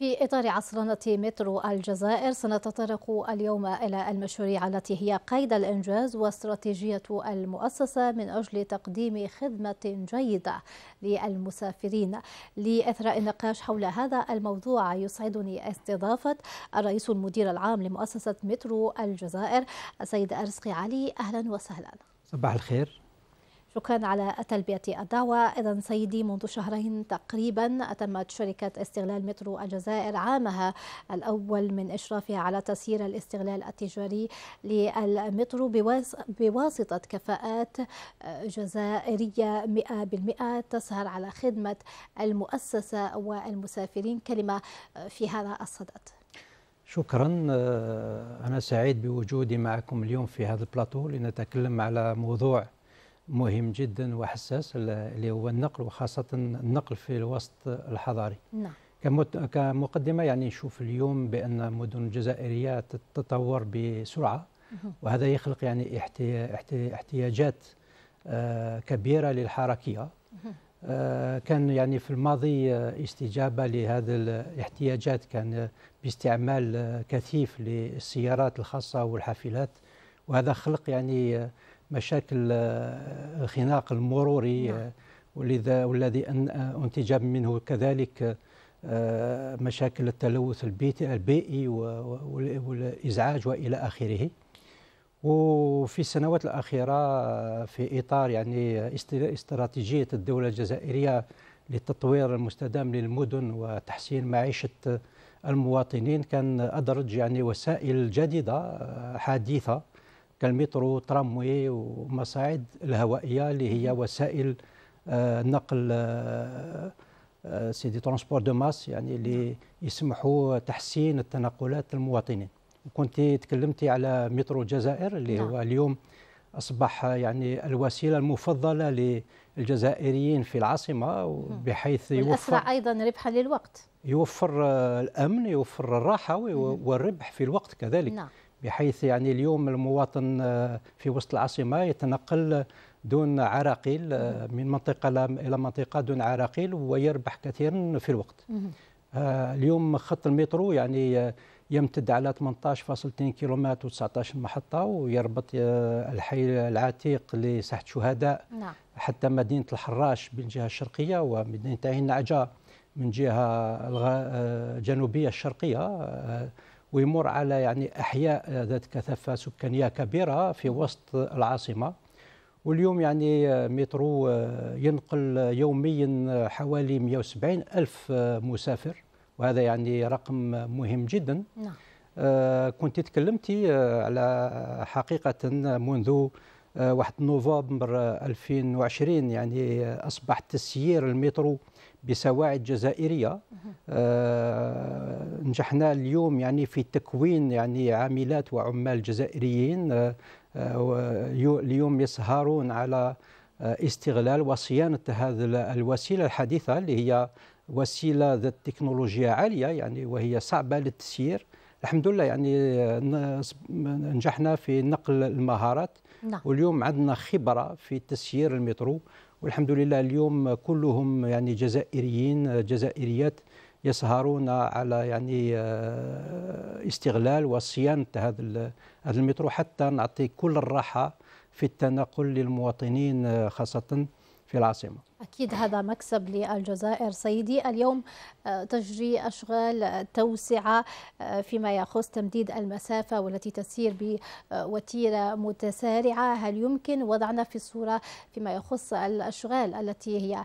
في إطار عصرنة مترو الجزائر سنتطرق اليوم إلى المشاريع التي هي قيد الإنجاز واستراتيجية المؤسسة من أجل تقديم خدمة جيدة للمسافرين لإثراء النقاش حول هذا الموضوع يسعدني استضافة الرئيس المدير العام لمؤسسة مترو الجزائر السيد أرسقي علي أهلا وسهلا صباح الخير شكرا على تلبية الدعوة إذا سيدي منذ شهرين تقريبا أتمت شركة استغلال مترو الجزائر عامها الأول من إشرافها على تسيير الاستغلال التجاري للمترو بواسطة كفاءات جزائرية 100% تسهر على خدمة المؤسسة والمسافرين كلمة في هذا الصدد شكرا آه، أنا سعيد بوجودي معكم اليوم في هذا البلاطو لنتكلم على موضوع مهم جدا وحساس اللي هو النقل وخاصة النقل في الوسط الحضاري نعم. كمقدمة يعني نشوف اليوم بأن المدن الجزائرية تتطور بسرعة وهذا يخلق يعني احتياجات آه، كبيرة للحركية آه، كان يعني في الماضي آه، استجابة لهذه الاحتياجات كان باستعمال كثيف للسيارات الخاصة والحافلات وهذا خلق يعني مشاكل آه، الخناق المروري نعم. آه، ولذا والذي آه، انتج منه كذلك مشاكل التلوث البيئي والازعاج والى اخره وفي السنوات الاخيره في اطار يعني استراتيجيه الدوله الجزائريه للتطوير المستدام للمدن وتحسين معيشه المواطنين كان ادرج يعني وسائل جديده حديثه كالمترو تراموي ومصاعد الهوائيه اللي هي وسائل آه، نقل آه، آه، سي دي ترونسبور دو ماس يعني اللي نعم. يسمحوا تحسين التنقلات للمواطنين وكنت تكلمتي على مترو الجزائر اللي هو نعم. اليوم اصبح يعني الوسيله المفضله للجزائريين في العاصمه بحيث يوفر الاسرع ايضا ربحا للوقت يوفر الامن يوفر الراحه والربح في الوقت كذلك نعم. بحيث يعني اليوم المواطن آه، في وسط العاصمه يتنقل دون عراقيل آه، من منطقه الى منطقه دون عراقيل ويربح كثيرا في الوقت. آه، اليوم خط المترو يعني يمتد على 18.2 كيلومتر و19 محطه ويربط الحي العتيق لساحه الشهداء نعم. حتى مدينه الحراش من الجهه الشرقيه ومدينه عين نعجه من جهه الجنوبيه الشرقيه ويمر على يعني أحياء ذات كثافة سكانية كبيرة في وسط العاصمة واليوم يعني مترو ينقل يوميا حوالي 170 ألف مسافر وهذا يعني رقم مهم جدا نعم. آه، كنت تكلمتي آه، على حقيقة منذ 1 آه، نوفمبر 2020 يعني أصبح تسيير المترو بسواعد جزائرية نجحنا اليوم يعني في تكوين يعني عاملات وعمال جزائريين آه، آه، اليوم يسهرون على آه، استغلال وصيانة هذه الوسيلة الحديثة اللي هي وسيلة ذات تكنولوجيا عالية يعني وهي صعبة للتسيير الحمد لله يعني نجحنا في نقل المهارات نعم. واليوم عندنا خبرة في تسيير المترو والحمد لله اليوم كلهم يعني جزائريين جزائريات يسهرون على يعني آه، استغلال وصيانه هذا هذا المترو حتى نعطي كل الراحه في التنقل للمواطنين آه، خاصه في العاصمه. اكيد هذا مكسب للجزائر سيدي اليوم آه، تجري اشغال توسعه فيما يخص تمديد المسافه والتي تسير بوتيره متسارعه هل يمكن وضعنا في الصوره فيما يخص الاشغال التي هي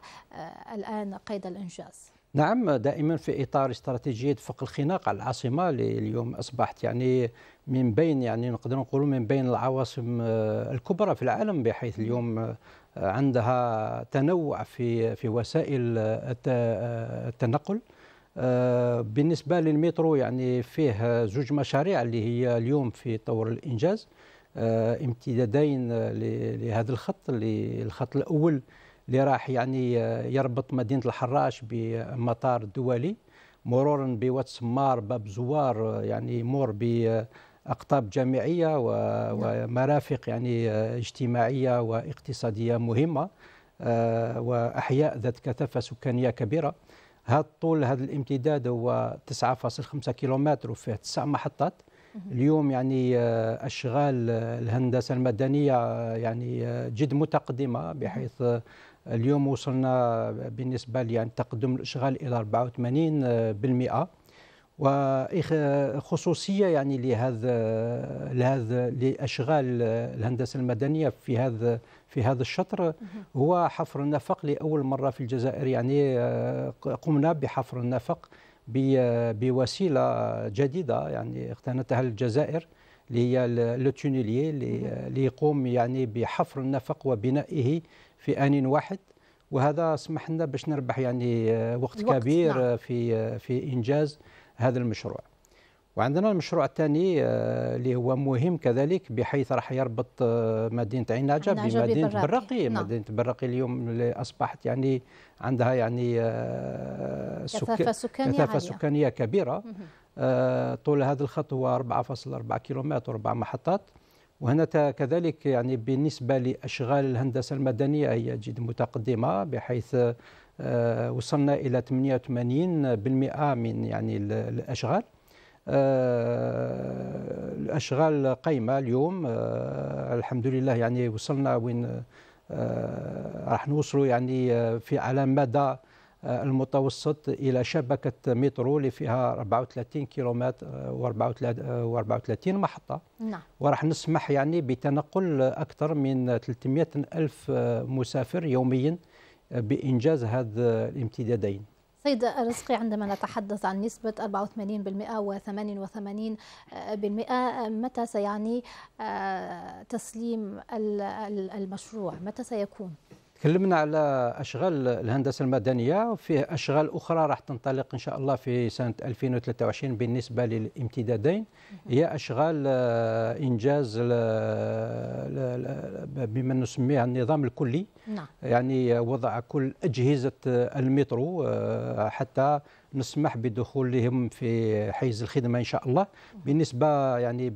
الان قيد الانجاز؟ نعم دائما في اطار استراتيجيه فك الخناق على العاصمه اللي اليوم اصبحت يعني من بين يعني نقدر نقول من بين العواصم آه، الكبرى في العالم بحيث اليوم آه، عندها تنوع في في وسائل آه، التنقل بالنسبه للمترو يعني فيه زوج مشاريع اللي هي اليوم في طور الانجاز امتدادين لهذا الخط اللي الخط الاول اللي راح يعني آه، يربط مدينه الحراش بمطار دولي مرورا بواد سمار باب زوار آه، يعني يمر باقطاب جامعيه نعم. ومرافق يعني آه، اجتماعيه واقتصاديه مهمه واحياء ذات كثافه سكانيه كبيره هذا الطول هذا الامتداد هو 9.5 كيلومتر وفيه تسع محطات اليوم يعني اشغال الهندسه المدنيه يعني جد متقدمه بحيث اليوم وصلنا بالنسبه يعني تقدم الاشغال الى 84% وخصوصيه يعني لهذا لهذا لاشغال الهندسه المدنيه في هذا في هذا الشطر هو حفر النفق لاول مره في الجزائر يعني آه، قمنا بحفر النفق بوسيله جديده يعني اقتنتها الجزائر اللي هي لو اللي يقوم يعني بحفر النفق وبنائه في آن واحد وهذا سمح لنا باش نربح يعني آه، وقت, وقت كبير نعم. آه، في آه، في إنجاز هذا المشروع وعندنا المشروع الثاني اللي هو مهم كذلك بحيث راح يربط مدينه عين عجب بمدينه برقي نعم. مدينه برقي اليوم اللي اصبحت يعني عندها يعني كثافه سكانيه كثافه سكانيه كبيره طول هذا الخط هو 4.4 كيلومتر اربع محطات وهنا كذلك يعني بالنسبة لأشغال الهندسة المدنية هي جد متقدمة بحيث آه، وصلنا إلى 88% من يعني الأشغال آه، الأشغال قايمة اليوم آه، الحمد لله يعني وصلنا وين راح نوصلوا يعني في على مدى آه، المتوسط الى شبكه مترو اللي فيها 34 كيلومتر آه، و34 محطه نعم وراح نسمح يعني بتنقل اكثر من 300 الف آه، مسافر يوميا بانجاز هذا الامتدادين سيد رزقي عندما نتحدث عن نسبة 84% و88% متى سيعني تسليم المشروع متى سيكون؟ تكلمنا على اشغال الهندسه المدنيه فيه اشغال اخرى راح تنطلق ان شاء الله في سنه 2023 بالنسبه للامتدادين هي اشغال آه، انجاز بما نسميه النظام الكلي نعم. يعني وضع كل اجهزه آه، المترو آه، حتى نسمح بدخولهم في حيز الخدمه ان شاء الله بالنسبه يعني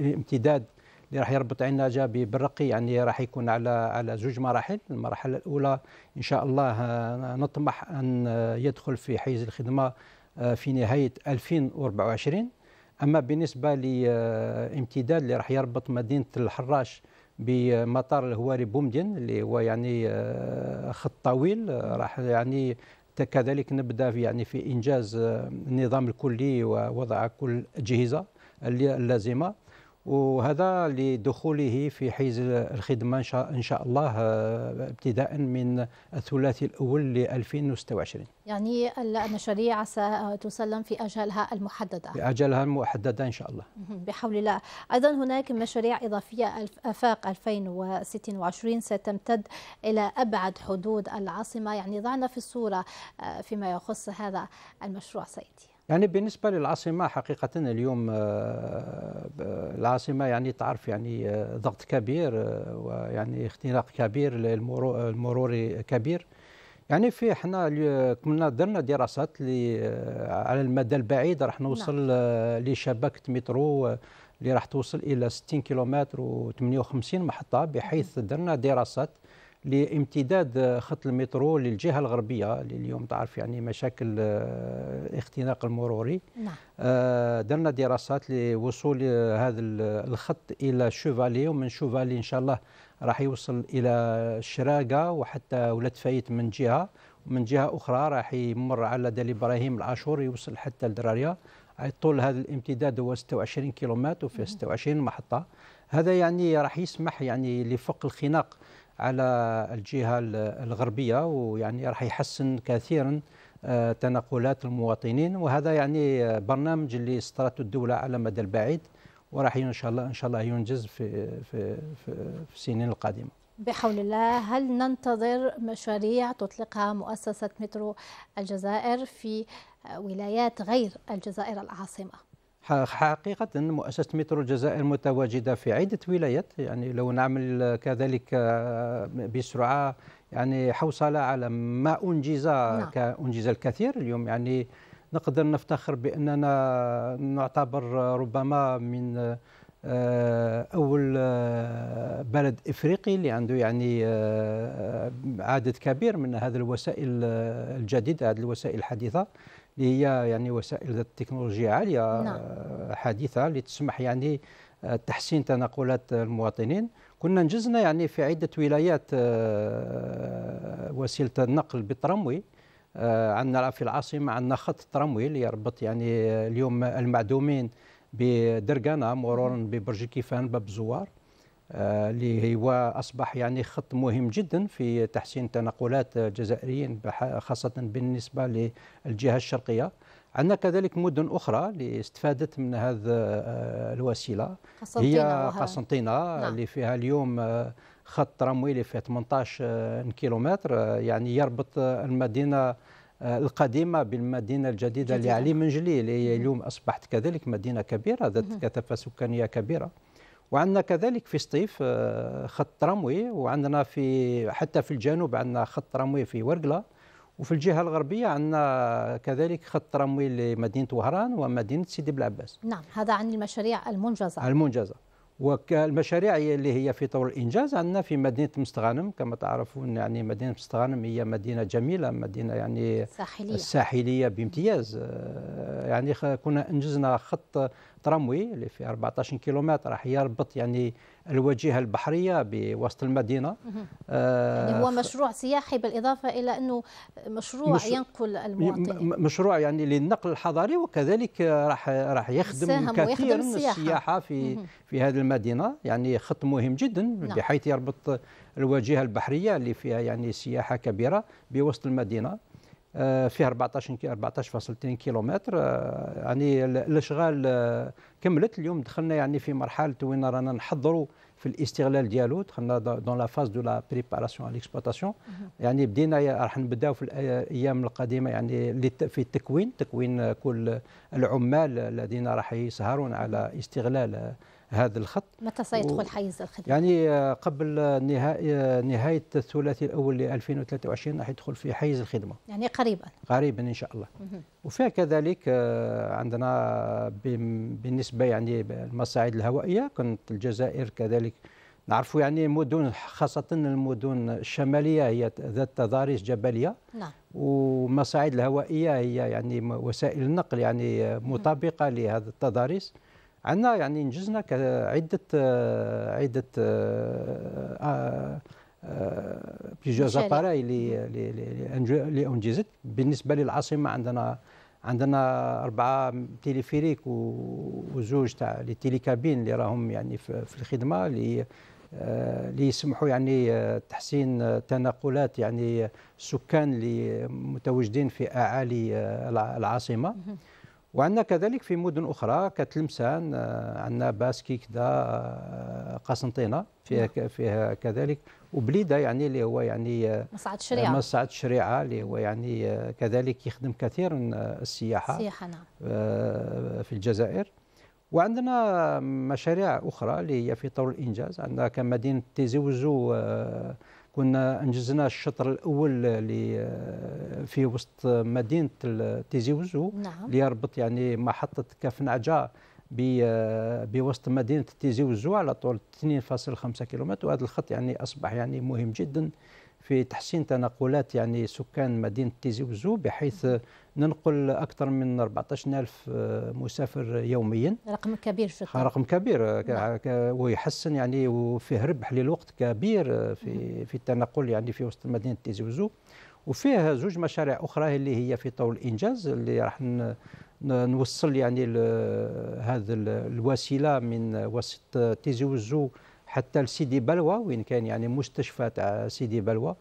لامتداد اللي راح يربط جا بالرقي يعني راح يكون على على زوج مراحل المرحله الاولى ان شاء الله آه، نطمح ان آه، يدخل في حيز الخدمه آه، في نهايه 2024 اما بالنسبه لامتداد اللي راح يربط مدينه الحراش بمطار الهواري بومدين اللي هو يعني خط طويل راح يعني كذلك نبدا في يعني في انجاز النظام الكلي ووضع كل الاجهزه اللازمه وهذا لدخوله في حيز الخدمة إن شاء الله آه، ابتداء من الثلاثي الأول ل 2026 يعني المشاريع ستسلم في أجالها المحددة بأجالها المحددة إن شاء الله بحول الله أيضا هناك مشاريع إضافية آفاق 2026 ستمتد إلى أبعد حدود العاصمة يعني ضعنا في الصورة آه، فيما يخص هذا المشروع سيدي يعني بالنسبة للعاصمة حقيقة اليوم آه، العاصمة يعني تعرف يعني آه، ضغط كبير آه، ويعني اختناق كبير المروري كبير يعني في احنا كنا درنا دراسات على المدى البعيد راح نوصل نعم. لشبكة مترو اللي راح توصل إلى 60 كيلومتر و58 محطة بحيث درنا دراسات لامتداد خط المترو للجهه الغربيه اللي اليوم تعرف يعني مشاكل الاختناق آه، المروري نعم. آه، درنا دراسات لوصول هذا الخط الى شوفالي ومن شوفالي ان شاء الله راح يوصل الى الشراقه وحتى ولاد فايت من جهه ومن جهه اخرى راح يمر على دال ابراهيم العاشور يوصل حتى لدراريا طول هذا الامتداد هو 26 كيلومتر وفيه 26 محطه هذا يعني راح يسمح يعني لفق الخناق على الجهه الغربيه ويعني راح يحسن كثيرا آه، تنقلات المواطنين وهذا يعني آه، برنامج اللي استرته الدوله على المدى البعيد وراح ان شاء الله ان شاء الله ينجز في في في, في السنين القادمه. بحول الله هل ننتظر مشاريع تطلقها مؤسسه مترو الجزائر في آه، ولايات غير الجزائر العاصمه؟ حقيقة مؤسسة مترو الجزائر متواجدة في عدة ولايات يعني لو نعمل كذلك آه، بسرعة يعني حوصلة على ما أنجز نعم. أنجز الكثير اليوم يعني نقدر نفتخر بأننا نعتبر ربما من آه، أول آه، بلد إفريقي اللي عنده يعني عدد كبير من هذه الوسائل الجديدة هذه الوسائل الحديثة اللي هي يعني وسائل ذات تكنولوجيا عاليه نعم. آه، حديثه اللي تسمح يعني آه، تحسين تنقلات المواطنين كنا نجزنا يعني في عده ولايات آه، وسيله النقل بالتراموي عندنا في العاصمه عندنا خط تراموي اللي يربط يعني اليوم المعدومين بدرقانه مرورا ببرج كيفان باب الزوار آه، اللي هو اصبح يعني خط مهم جدا في تحسين تنقلات الجزائريين خاصه بالنسبه للجهه الشرقيه عندنا كذلك مدن اخرى اللي استفادت من هذا آه، الوسيله قسنطينة هي قسنطينه نعم. اللي فيها اليوم آه، خط اللي فيه 18 كيلومتر يعني يربط المدينه القديمه بالمدينه الجديده اللي علي منجلي اللي اليوم اصبحت كذلك مدينه كبيره ذات كثافه سكانيه كبيره وعندنا كذلك في سطيف آه، خط تراموي وعندنا في حتى في الجنوب عندنا خط تراموي في ورقلة وفي الجهة الغربية عندنا كذلك خط تراموي لمدينة وهران ومدينة سيدي بلعباس نعم هذا عن المشاريع المنجزة المنجزة والمشاريع اللي هي في طور الانجاز عندنا في مدينه مستغانم كما تعرفون يعني مدينه مستغانم هي مدينه جميله مدينه يعني ساحليه ساحليه بامتياز آه، يعني كنا انجزنا خط تراموي اللي في 14 كيلومتر راح يربط يعني الواجهه البحريه بوسط المدينه آه يعني هو مشروع سياحي بالاضافه الى انه مشروع مش ينقل المواطنين مشروع يعني للنقل الحضاري وكذلك راح راح يخدم كثير من السياحه في في هذه المدينه يعني خط مهم جدا نعم. بحيث يربط الواجهه البحريه اللي فيها يعني سياحه كبيره بوسط المدينه آه، فيها 14 14.2 كيلومتر آه، يعني الاشغال آه، كملت اليوم دخلنا يعني في مرحله وين رانا نحضروا في الاستغلال ديالو دخلنا دون لا فاز دو لا بريباراسيون ليكسبلوطاسيون يعني بدينا راح نبداو في الايام القادمه يعني في التكوين تكوين كل العمال الذين راح يسهرون على استغلال هذا الخط متى سيدخل حيز الخدمة؟ يعني آه، قبل نهاية, آه، نهاية الثلاثي الأول ل 2023 راح يدخل في حيز الخدمة يعني قريبا قريبا إن شاء الله وفيها كذلك آه، عندنا بالنسبة يعني المصاعد الهوائية كانت الجزائر كذلك نعرفوا يعني مدن خاصة المدن الشمالية هي ذات تضاريس جبلية نعم والمصاعد الهوائية هي يعني وسائل النقل يعني مطابقة لهذا التضاريس عندنا يعني انجزنا عده عده بليزيوغ آه، اباراي آه، آه، اللي انجزت بالنسبه للعاصمه عندنا عندنا أربعة تيليفيريك وزوج تاع لي تيليكابين اللي راهم يعني في الخدمة اللي اللي يسمحوا يعني تحسين تنقلات يعني السكان اللي متواجدين في أعالي العاصمة وعندنا كذلك في مدن اخرى كتلمسان آه، عندنا باس كيكدا آه، قسنطينه فيها نعم. فيها كذلك وبليده يعني اللي هو يعني آه، مصعد الشريعه مصعد الشريعه اللي هو يعني كذلك يخدم كثير السياحه السياحه نعم في الجزائر وعندنا مشاريع اخرى اللي هي في طور الانجاز عندنا كمدينه تيزي وزو كنا انجزنا الشطر الاول في وسط مدينه تيزي وزو نعم. يربط يعني محطه كفنعجه بوسط مدينه تيزي وزو على طول 2.5 كيلومتر وهذا الخط يعني اصبح يعني مهم جدا في تحسين تنقلات يعني سكان مدينه تيزي وزو بحيث ننقل اكثر من 14000 آه، مسافر يوميا رقم كبير في رقم كبير آه، نعم. ويحسن يعني وفيه ربح للوقت كبير آه، في في التنقل يعني في وسط مدينه تيزي وزو وفيها زوج مشاريع اخرى اللي هي في طور الانجاز اللي راح نوصل يعني هذا الوسيله من وسط تيزي وزو حتى لسيدي بلوى وين كان يعني مستشفى تاع سيدي بلوى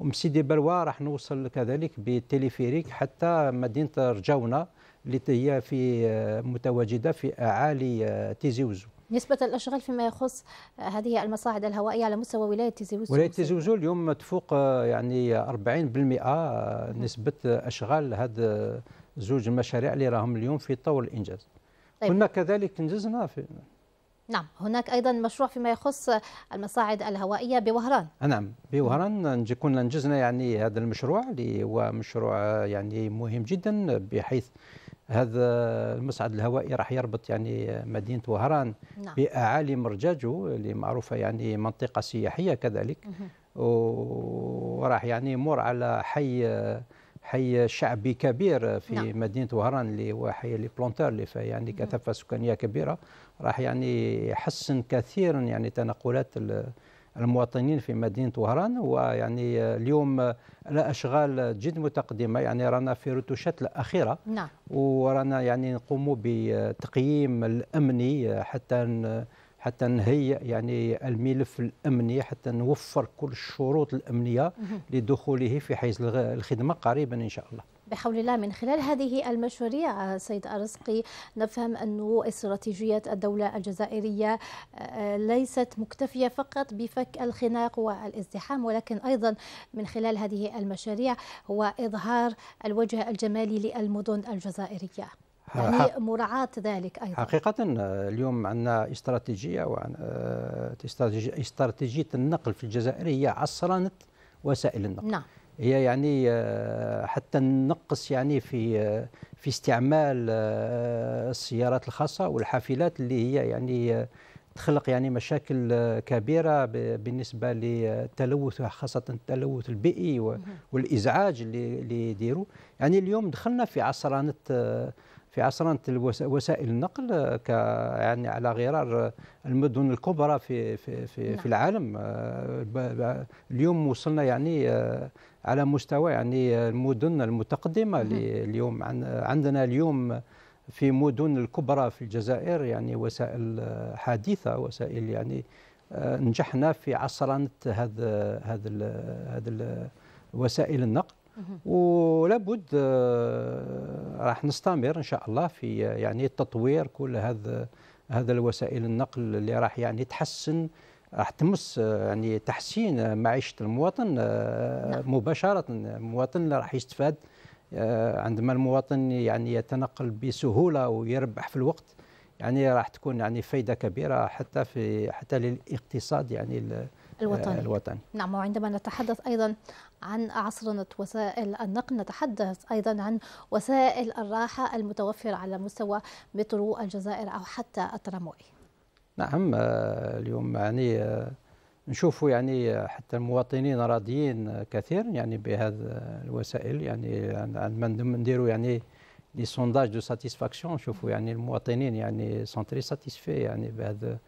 ومن سيدي بلوى راح نوصل كذلك بالتليفيريك حتى مدينه رجاونه اللي هي في آه، متواجده في اعالي آه، تيزي وزو. نسبة الأشغال فيما يخص آه، هذه المصاعد الهوائية على مستوى ولاية تيزي وزو ولاية تيزي وزو اليوم تفوق يعني 40% نسبة أشغال هذا زوج المشاريع اللي راهم اليوم في طور الإنجاز. طيب. كنا كذلك انجزنا في نعم هناك أيضا مشروع فيما يخص المصاعد الهوائية بوهران نعم بوهران كنا أنجزنا يعني هذا المشروع اللي هو مشروع يعني مهم جدا بحيث هذا المصعد الهوائي راح يربط يعني مدينه وهران نعم. باعالي مرجاجو اللي معروفه يعني منطقه سياحيه كذلك وراح يعني يمر على حي حي شعبي كبير في نعم. مدينه وهران اللي هو حي لي بلونتار اللي فيه يعني كثافه سكانيه كبيره راح يعني يحسن كثيرا يعني تنقلات المواطنين في مدينه وهران ويعني اليوم لا اشغال جد متقدمه يعني رانا في رتوشات الاخيره نعم. ورانا يعني نقوم بتقييم الامني حتى حتى نهيئ يعني الملف الامني حتى نوفر كل الشروط الامنيه لدخوله في حيز الخدمه قريبا ان شاء الله. بحول الله من خلال هذه المشاريع آه، سيد أرزقي نفهم أن استراتيجية الدولة الجزائرية آه، آه، ليست مكتفية فقط بفك الخناق والازدحام ولكن أيضا من خلال هذه المشاريع هو إظهار الوجه الجمالي للمدن الجزائرية يعني مراعاة ذلك أيضا حقيقة آه، اليوم عندنا استراتيجية وعن آه، استراتيجية النقل في الجزائر هي عصرنة وسائل النقل نعم. هي يعني آه، حتى نقص يعني في في استعمال السيارات الخاصة والحافلات اللي هي يعني تخلق يعني مشاكل آه، كبيرة بالنسبة للتلوث خاصة التلوث البيئي والإزعاج اللي يديروا يعني اليوم دخلنا في عصرانة آه، في عصرنة وسائل النقل آه، ك يعني على غرار المدن الكبرى في في في, نعم. في العالم اليوم وصلنا يعني على مستوى يعني المدن المتقدمه اليوم عندنا اليوم في مدن الكبرى في الجزائر يعني وسائل آه، حديثه وسائل يعني آه، نجحنا في عصرنه هذا هذا هذا وسائل النقل ولابد آه، راح نستمر ان شاء الله في يعني تطوير كل هذا هذا الوسائل النقل اللي راح يعني تحسن راح تمس يعني تحسين معيشه المواطن نعم. مباشره المواطن اللي راح يستفاد آه، عندما المواطن يعني يتنقل بسهوله ويربح في الوقت يعني راح تكون يعني فائده كبيره حتى في حتى للاقتصاد يعني آه، الوطني. الوطني نعم وعندما نتحدث أيضا عن عصرنة وسائل النقل نتحدث أيضا عن وسائل الراحة المتوفرة على مستوى مترو الجزائر أو حتى التراموي نعم آه، اليوم يعني نشوفوا يعني حتى المواطنين راضيين كثير يعني بهذا الوسائل يعني عندما نديروا يعني لي سونداج دو ساتيسفاكسيون نشوفوا يعني المواطنين يعني سون ساتيسفي يعني بهذا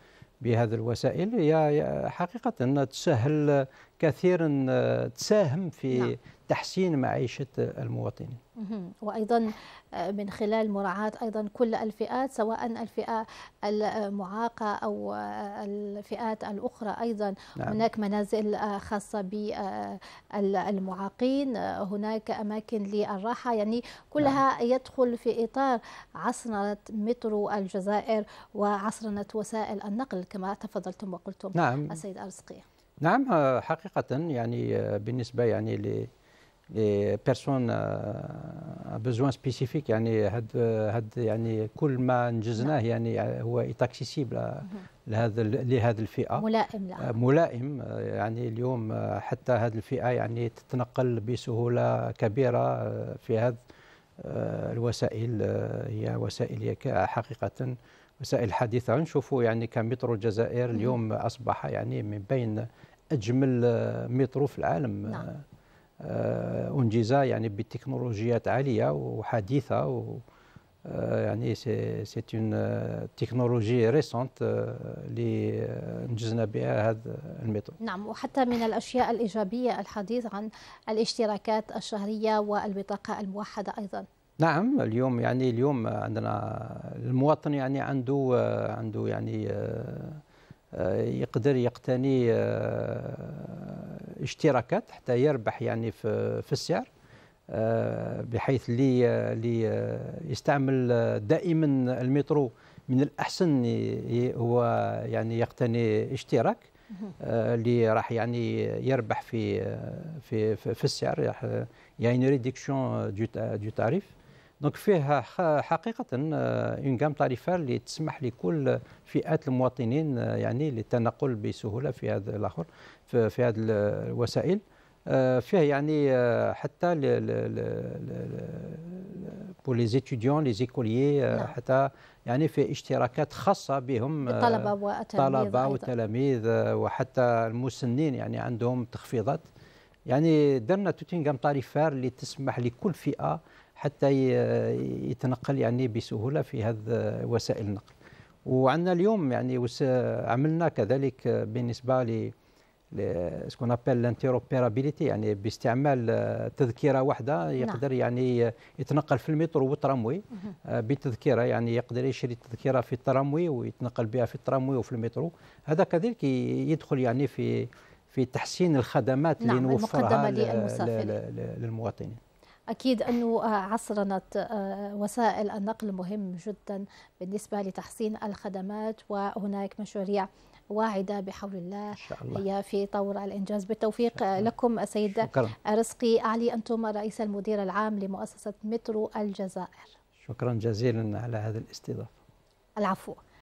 بهذه الوسائل هي حقيقة تسهل كثيرا تساهم في نعم. تحسين معيشة المواطنين وأيضا آه، من خلال مراعاة أيضا كل الفئات سواء الفئة المعاقة أو آه، الفئات الأخرى أيضا نعم. هناك منازل آه، خاصة بالمعاقين هناك أماكن للراحة يعني كلها نعم. يدخل في إطار عصرنة مترو الجزائر وعصرنة وسائل النقل كما تفضلتم وقلتم نعم. السيد أرزقي نعم آه، حقيقة يعني آه، بالنسبة يعني ل لي بيرسون بزوان سبيسيفيك يعني هاد هاد يعني كل ما نجزناه نعم. يعني آه، هو ايتاكسيسيبل لهذا لهذه الفئه ملائم لها ملائم يعني اليوم حتى هذه الفئه يعني تتنقل بسهوله كبيره في هذا الوسائل هي وسائل حقيقه وسائل حديثه نشوفوا يعني كمترو الجزائر اليوم اصبح يعني من بين اجمل آه، مترو في العالم نعم. آه، آه، انجز يعني بتكنولوجيات عاليه وحديثه و يعني سي اون تكنولوجي ريسونت اللي انجزنا بها هذا المترو نعم وحتى من الاشياء الايجابيه الحديث عن الاشتراكات الشهريه والبطاقه الموحده ايضا نعم اليوم يعني اليوم عندنا المواطن يعني عنده عنده يعني آه، يقدر يقتني آه، اشتراكات حتى يربح يعني في, في السعر آه، بحيث لي, لي يستعمل دائما المترو من الأحسن هو يعني يقتني اشتراك اللي راح يعني يربح في في في, السعر يعني ريديكسيون دو تاريف دونك فيه حقيقه اون غام تاريفير اللي تسمح لكل فئات المواطنين آه، يعني للتنقل بسهوله في هذا الاخر في هذه الوسائل آه، فيه يعني آه، حتى بور لي زيتيديون لي زيكوليي حتى يعني في اشتراكات خاصه بهم الطلبه والتلاميذ الطلبه والتلاميذ وحتى المسنين يعني عندهم تخفيضات يعني درنا توتينغام طاريفار اللي تسمح لكل فئه حتى يتنقل يعني بسهوله في هذه وسائل النقل وعندنا اليوم يعني عملنا كذلك بالنسبه ل سكون ابل لانتيروبيرابيليتي يعني باستعمال آه، تذكره واحده نعم. يقدر يعني يتنقل في المترو والتراموي آه، بتذكره يعني يقدر يشري تذكره في التراموي ويتنقل بها في التراموي وفي المترو هذا كذلك يدخل يعني في في تحسين الخدمات نعم اللي نوفرها للمواطنين أكيد أنه آه، عصرنة آه، وسائل النقل مهم جدا بالنسبة لتحسين الخدمات وهناك مشاريع واعدة بحول الله, إن شاء الله. هي في طور الإنجاز بالتوفيق لكم سيد شكرا. رزقي علي أنتم رئيس المدير العام لمؤسسة مترو الجزائر شكرا جزيلا على هذه الاستضافة العفو